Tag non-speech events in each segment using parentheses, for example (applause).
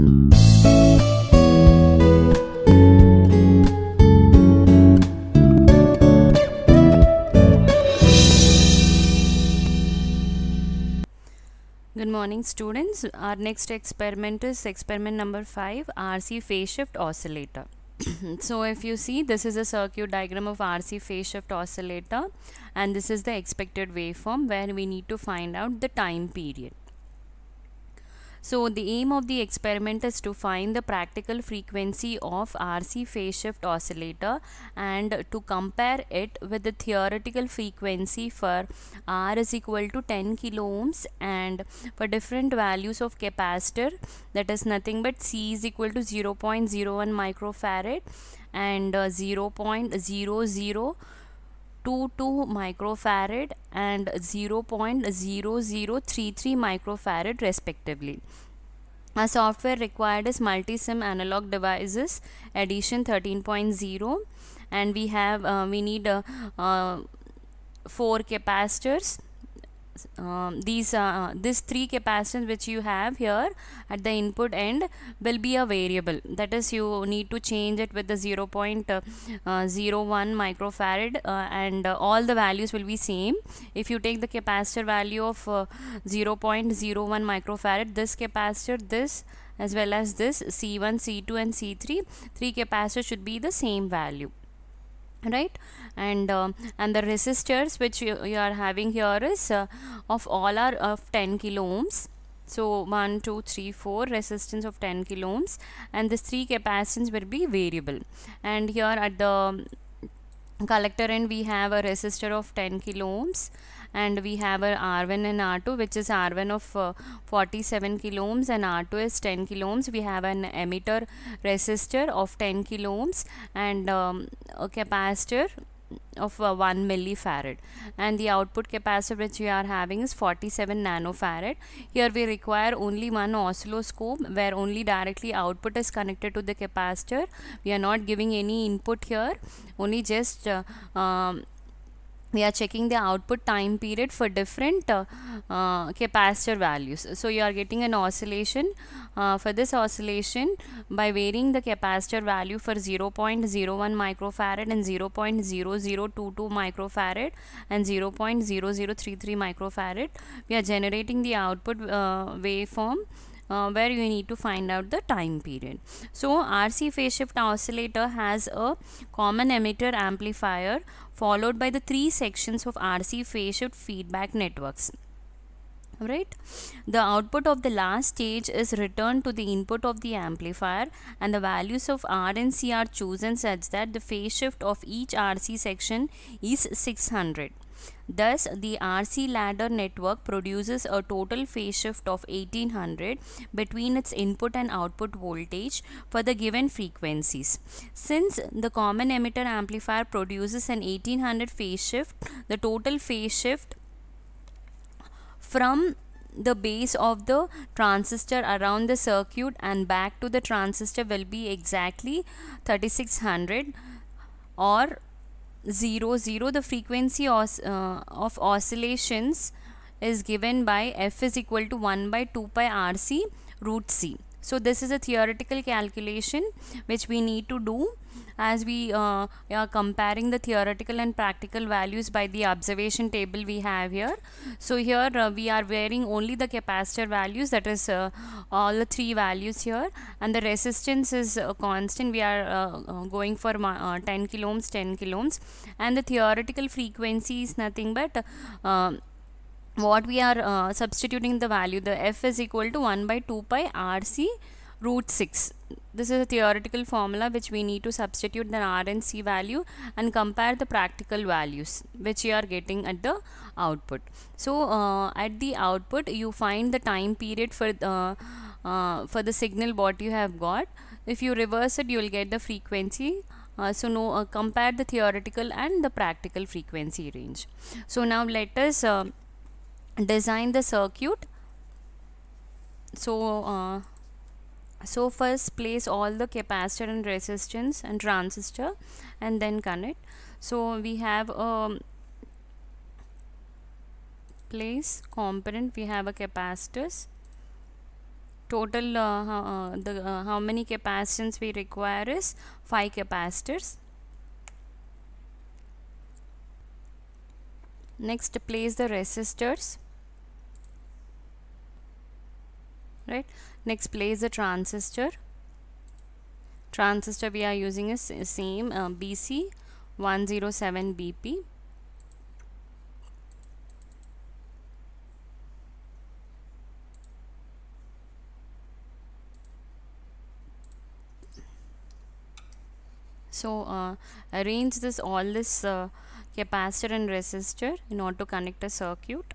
Good morning students. Our next experiment is experiment number 5 RC phase shift oscillator. (clears throat) so if you see this is a circuit diagram of RC phase shift oscillator and this is the expected waveform where we need to find out the time period. So the aim of the experiment is to find the practical frequency of RC phase shift oscillator and to compare it with the theoretical frequency for R is equal to 10 kilo ohms and for different values of capacitor that is nothing but C is equal to 0.01 microfarad and uh, 0.00 22 microfarad and 0.0033 microfarad respectively. A software required is multi-sim analog devices edition 13.0 and we have uh, we need uh, uh, four capacitors um, these uh, uh this three capacitance which you have here at the input end will be a variable that is you need to change it with the 0 uh, uh, 0.01 microfarad uh, and uh, all the values will be same if you take the capacitor value of 0 0.01 microfarad this capacitor this as well as this C1 C2 and C3 three capacitors should be the same value right and uh, and the resistors which you, you are having here is uh, of all are of 10 kilo ohms so 1 2 3 4 resistance of 10 kilo ohms and this three capacitance will be variable and here at the collector end we have a resistor of 10 kilo ohms and we have our R1 and R2 which is R1 of uh, 47 kilo ohms and R2 is 10 kilo ohms. We have an emitter resistor of 10 kilo ohms and um, a capacitor of uh, 1 millifarad and the output capacitor which we are having is 47 nanofarad here we require only one oscilloscope where only directly output is connected to the capacitor we are not giving any input here only just uh, um, we are checking the output time period for different uh, uh, capacitor values so you are getting an oscillation uh, for this oscillation by varying the capacitor value for 0.01 microfarad and 0.0022 microfarad and 0.0033 microfarad we are generating the output uh, waveform uh, where you need to find out the time period. So RC phase shift oscillator has a common emitter amplifier followed by the three sections of RC phase shift feedback networks right the output of the last stage is returned to the input of the amplifier and the values of r and c are chosen such that the phase shift of each rc section is 600 Thus, the RC ladder network produces a total phase shift of 1800 between its input and output voltage for the given frequencies. Since the common emitter amplifier produces an 1800 phase shift, the total phase shift from the base of the transistor around the circuit and back to the transistor will be exactly 3600 or 0 0 the frequency uh, of oscillations is given by f is equal to 1 by 2 pi rc root c so this is a theoretical calculation which we need to do as we uh, are comparing the theoretical and practical values by the observation table we have here so here uh, we are varying only the capacitor values that is uh, all the three values here and the resistance is constant we are uh, uh, going for uh, 10 kilo ohms 10 kilo ohms and the theoretical frequency is nothing but what we are uh, substituting the value the f is equal to 1 by 2 pi rc root 6 this is a theoretical formula which we need to substitute the r and c value and compare the practical values which you are getting at the output so uh, at the output you find the time period for the, uh, for the signal what you have got if you reverse it you will get the frequency uh, so no uh, compare the theoretical and the practical frequency range so now let us uh, design the circuit so uh, so first place all the capacitor and resistance and transistor and then connect so we have a place component we have a capacitors total uh, uh, the uh, how many capacitance we require is 5 capacitors next place the resistors right next place the transistor transistor we are using is same uh, BC 107 BP so uh, arrange this all this uh, capacitor and resistor in order to connect a circuit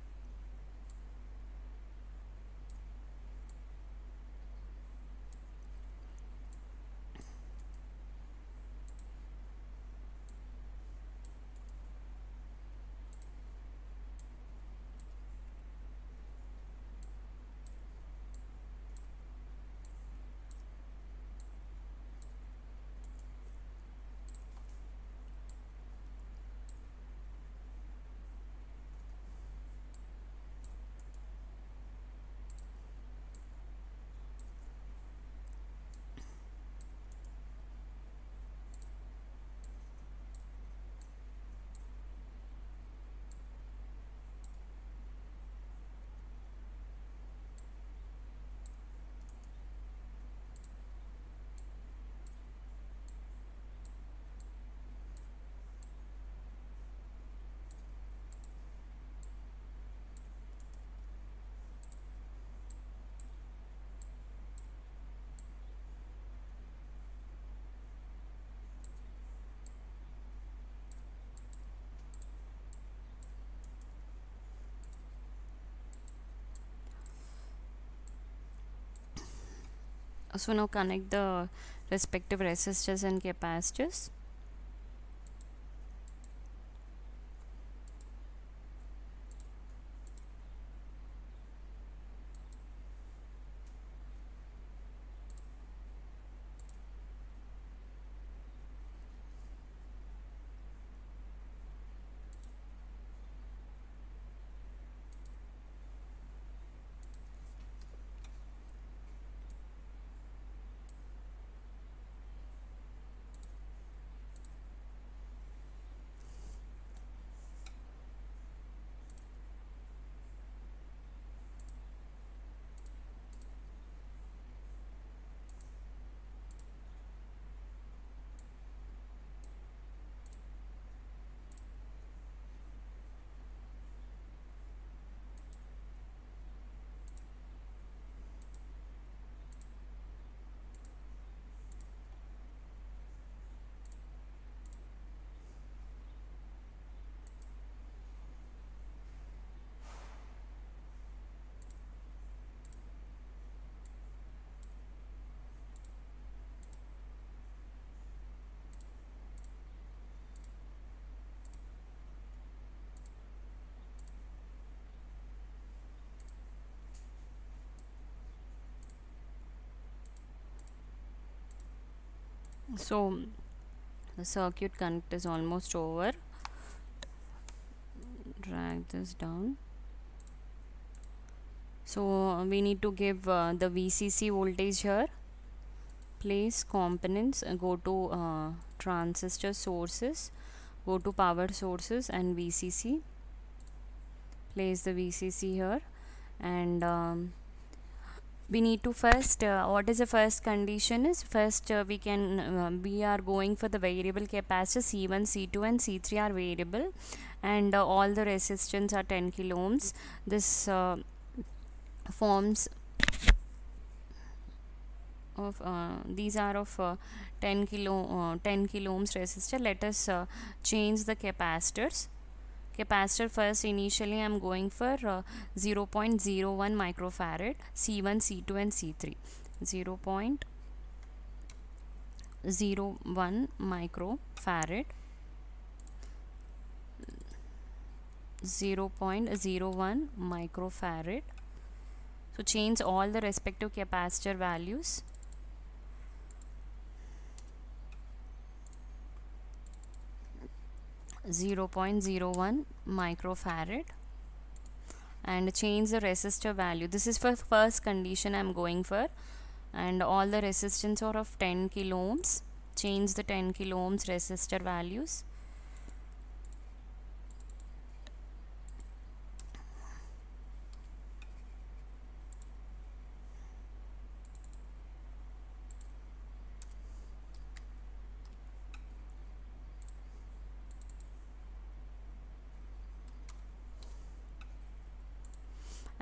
so now connect the respective resistors and capacitors so the circuit connect is almost over drag this down so we need to give uh, the VCC voltage here place components uh, go to uh, transistor sources go to power sources and VCC place the VCC here and um, we need to first uh, what is the first condition is first uh, we can uh, we are going for the variable capacitor c1 c2 and c3 are variable and uh, all the resistance are 10 kilo ohms this uh, forms of uh, these are of 10 kilo 10 kilo ohms resistor let us change the capacitors capacitor first initially I'm going for uh, 0.01 microfarad C1 C2 and C3 0.01 microfarad 0.01 microfarad so change all the respective capacitor values 0.01 microfarad and change the resistor value this is for first condition I'm going for and all the resistance are of 10 kilo ohms change the 10 kilo ohms resistor values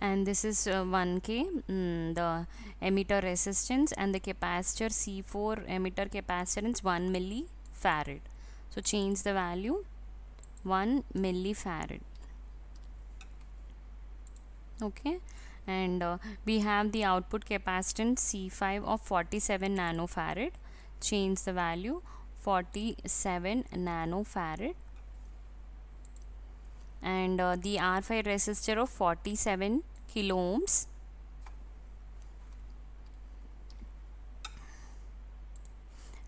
and this is uh, 1k mm, the emitter resistance and the capacitor C4 emitter capacitance 1 millifarad so change the value 1 millifarad okay and uh, we have the output capacitance C5 of 47 nanofarad change the value 47 nanofarad and uh, the R5 resistor of 47 kiloohms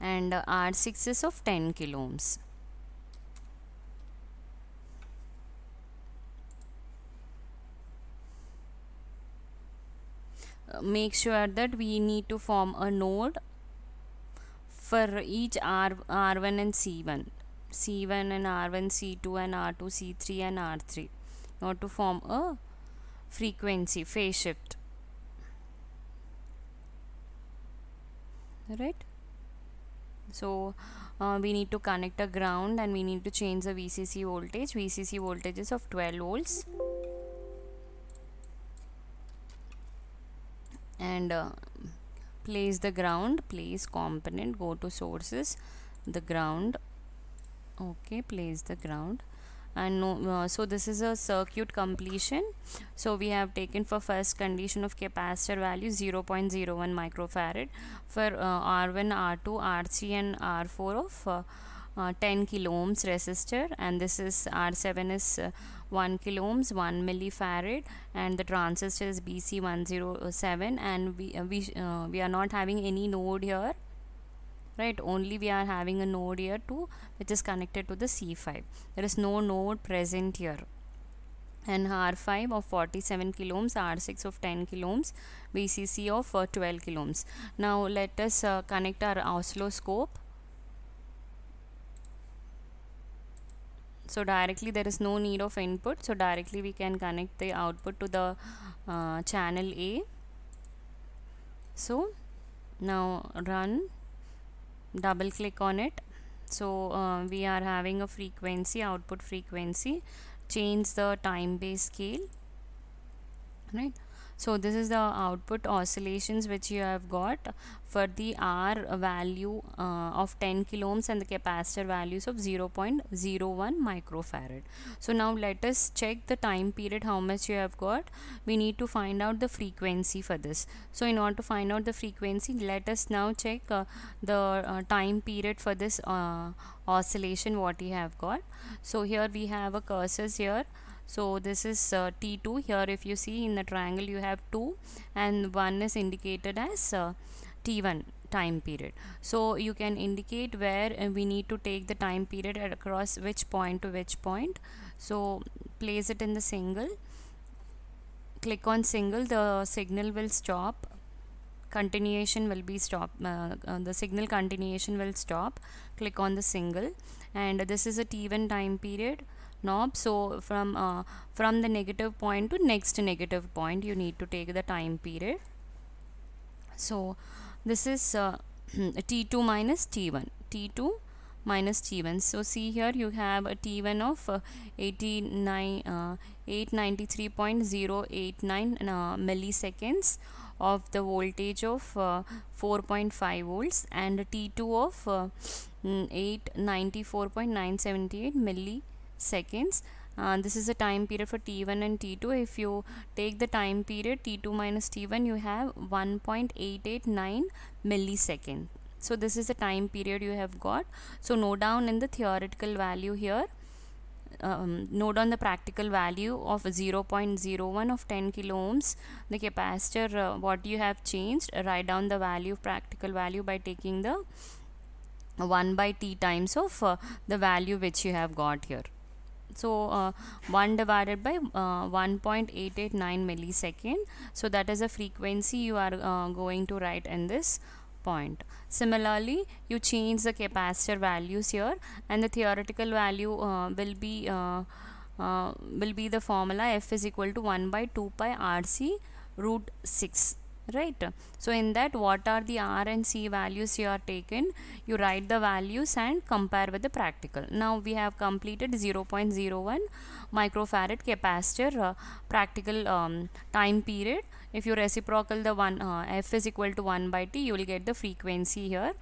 and uh, R6 is of 10 kiloohms. Uh, make sure that we need to form a node for each R, R1 and C1. C1 and R1, C2 and R2, C3 and R3 not to form a frequency phase shift right so uh, we need to connect a ground and we need to change the VCC voltage VCC voltage is of 12 volts and uh, place the ground place component go to sources the ground okay place the ground and no, uh, so this is a circuit completion so we have taken for first condition of capacitor value 0.01 microfarad for r1 r2 r3 and r4 of uh, uh 10 kilo ohms resistor and this is R7 is uh, 1 kilo ohms 1 millifarad and the transistor is BC107 and we, uh, we, uh, we are not having any node here right only we are having a node here too, which is connected to the c5 there is no node present here and R5 of 47 kilo ohms, R6 of 10 kilo ohms, VCC of uh, 12 kilo ohms. Now let us uh, connect our oscilloscope. So directly there is no need of input. So directly we can connect the output to the uh, channel A. So now run double click on it so uh, we are having a frequency output frequency change the time base scale right so this is the output oscillations which you have got for the R value uh, of 10 kilo ohms and the capacitor values of 0.01 microfarad so now let us check the time period how much you have got we need to find out the frequency for this so in order to find out the frequency let us now check uh, the uh, time period for this uh, oscillation what you have got so here we have a cursor here so this is uh, t2 here if you see in the triangle you have 2 and 1 is indicated as uh, t1 time period so you can indicate where uh, we need to take the time period across which point to which point so place it in the single click on single the signal will stop continuation will be stop uh, uh the signal continuation will stop click on the single and this is a t1 time period knob so from uh, from the negative point to next negative point you need to take the time period so this is uh, t2 (clears throat) minus t1 t2 minus t1 so see here you have a t1 of uh, 89 uh, 893.089 uh, milliseconds of the voltage of uh, 4.5 volts and t2 of uh, mm, 894.978 milli seconds and this is the time period for t1 and t2 if you take the time period t2 minus t1 you have 1.889 millisecond so this is the time period you have got so note down in the theoretical value here um, note down the practical value of 0.01 of 10 kilo ohms the capacitor uh, what you have changed uh, write down the value practical value by taking the 1 by t times of uh, the value which you have got here so uh, 1 divided by uh, 1.889 millisecond so that is a frequency you are uh, going to write in this point similarly you change the capacitor values here and the theoretical value uh, will be uh, uh, will be the formula f is equal to 1 by 2 pi rc root 6 right so in that what are the r and c values you are taken you write the values and compare with the practical now we have completed 0.01 microfarad capacitor uh, practical um, time period if you reciprocal the one uh, f is equal to 1 by t you will get the frequency here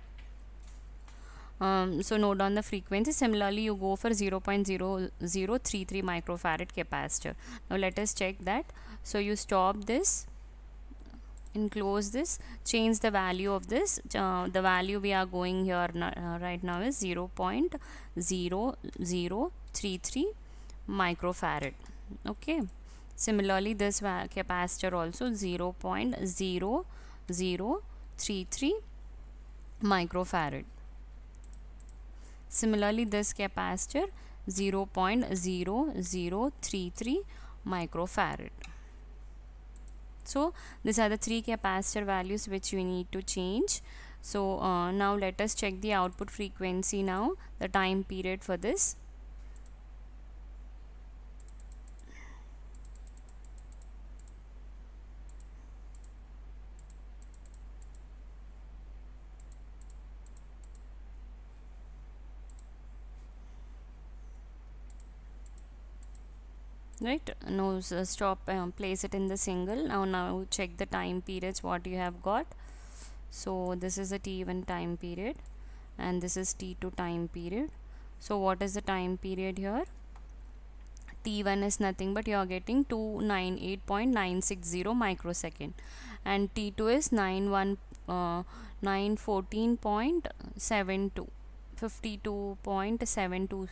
um, so note down the frequency similarly you go for 0.0033 microfarad capacitor now let us check that so you stop this Enclose this change the value of this uh, the value we are going here uh, right now is 0 0.0033 microfarad okay similarly this capacitor also 0 0.0033 microfarad similarly this capacitor 0.0033 microfarad so these are the three capacitor values which we need to change so uh, now let us check the output frequency now the time period for this right now so uh, stop um, place it in the single now now check the time periods what you have got so this is a t1 time period and this is t2 time period so what is the time period here t1 is nothing but you are getting 298.960 microsecond and t2 is 91 uh, 914.72 52.72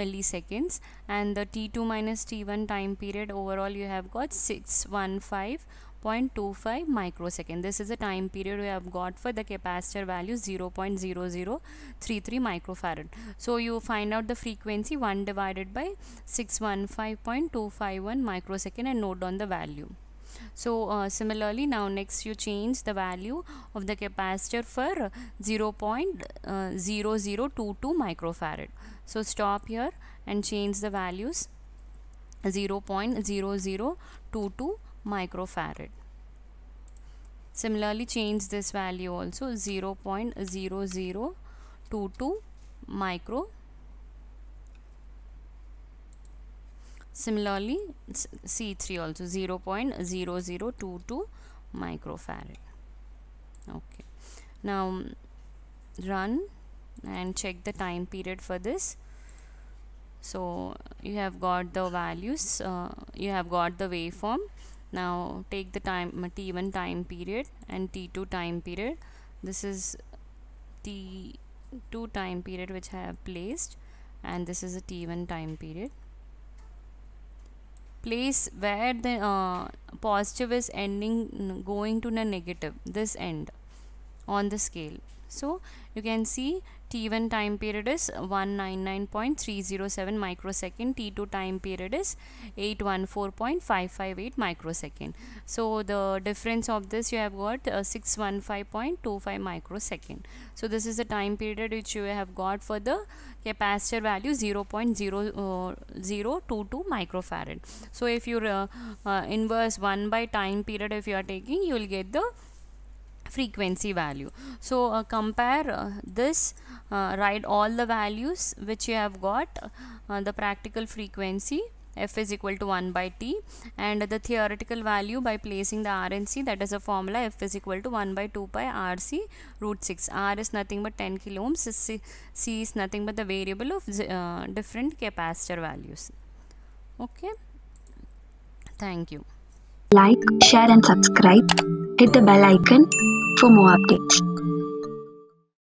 milliseconds and the t2 minus t1 time period overall you have got 615.25 microsecond this is the time period we have got for the capacitor value 0 0.0033 microfarad so you find out the frequency 1 divided by 615.251 microsecond and note down the value so uh, similarly now next you change the value of the capacitor for 0.0022 uh, microfarad so stop here and change the values 0.0022 microfarad similarly change this value also 0.0022 micro similarly C3 also 0.0022 microfarad okay now run and check the time period for this so you have got the values uh, you have got the waveform now take the time uh, t1 time period and t2 time period this is t2 time period which I have placed and this is a t1 time period place where the uh, positive is ending going to the negative this end on the scale so you can see T1 time period is 199.307 microsecond. T2 time period is 814.558 microsecond. So the difference of this you have got uh, 615.25 microsecond. So this is the time period which you have got for the capacitor value 0 0.0022 uh, microfarad. So if you uh, uh, inverse 1 by time period if you are taking you will get the frequency value so uh, compare uh, this uh, write all the values which you have got uh, the practical frequency f is equal to 1 by t and the theoretical value by placing the RNC that is a formula f is equal to 1 by 2 pi RC root 6 R is nothing but 10 kilo ohms C, C is nothing but the variable of uh, different capacitor values okay thank you like share and subscribe hit the bell icon for more updates.